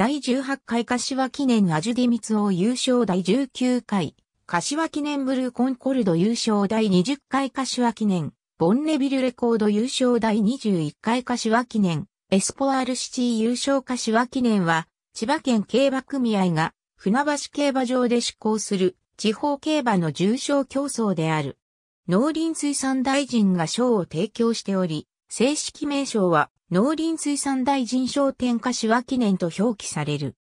第18回柏記念アジュディミツオ優勝第19回、柏記念ブルーコンコルド優勝第20回柏記念、ボンネビルレコード優勝第21回柏記念、エスポアールシティ優勝柏記念は、千葉県競馬組合が船橋競馬場で施行する地方競馬の重賞競争である。農林水産大臣が賞を提供しており、正式名称は農林水産大臣商店柏記念と表記される。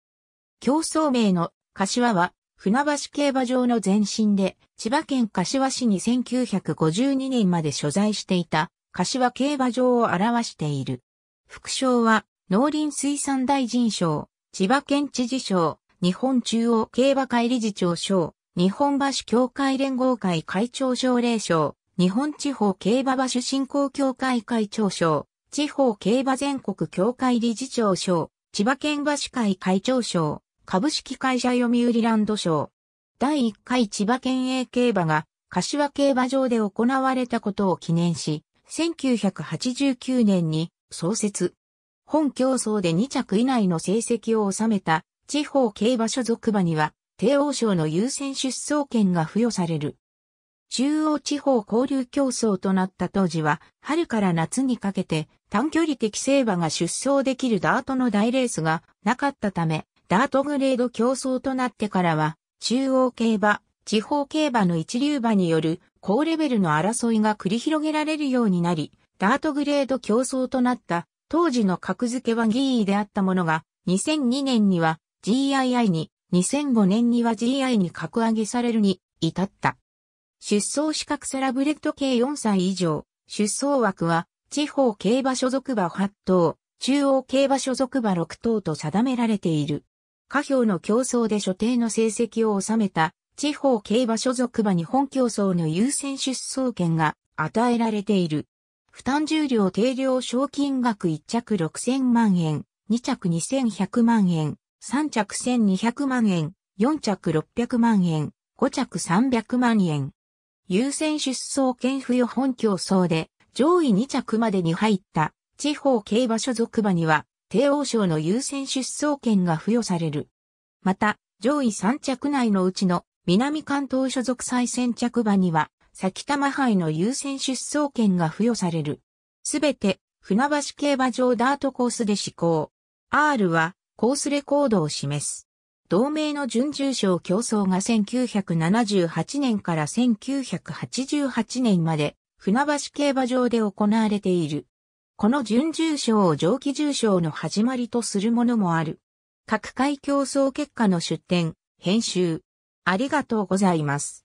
競争名の柏は船橋競馬場の前身で千葉県柏市に1952年まで所在していた柏競馬場を表している。副賞は農林水産大臣賞、千葉県知事賞、日本中央競馬会理事長賞、日本橋協会連合会会長奨励賞、日本地方競馬馬主振興協会会長賞、地方競馬全国協会理事長賞、千葉県馬主会会長賞、株式会社読売ランド賞。第1回千葉県営競馬が柏競馬場で行われたことを記念し、1989年に創設。本競争で2着以内の成績を収めた地方競馬所属馬には、帝王賞の優先出走権が付与される。中央地方交流競争となった当時は、春から夏にかけて短距離適正馬が出走できるダートの大レースがなかったため、ダートグレード競争となってからは、中央競馬、地方競馬の一流馬による高レベルの争いが繰り広げられるようになり、ダートグレード競争となった当時の格付けはギーであったものが、2002年には GII に、2005年には GI に格上げされるに至った。出走資格サラブレッド系4歳以上、出走枠は、地方競馬所属馬8頭、中央競馬所属馬6頭と定められている。下表の競争で所定の成績を収めた、地方競馬所属馬日本競争の優先出走権が与えられている。負担重量定量賞金額1着6000万円、2着2100万円、3着1200万円、4着600万円、5着300万円。優先出走権付与本競争で上位2着までに入った地方競馬所属馬には帝王賞の優先出走権が付与される。また、上位3着内のうちの南関東所属再選着馬には、先玉杯の優先出走権が付与される。すべて、船橋競馬場ダートコースで施行。R は、コースレコードを示す。同盟の準重賞競争が1978年から1988年まで船橋競馬場で行われている。この準重賞を上記重賞の始まりとするものもある。各界競争結果の出展、編集。ありがとうございます。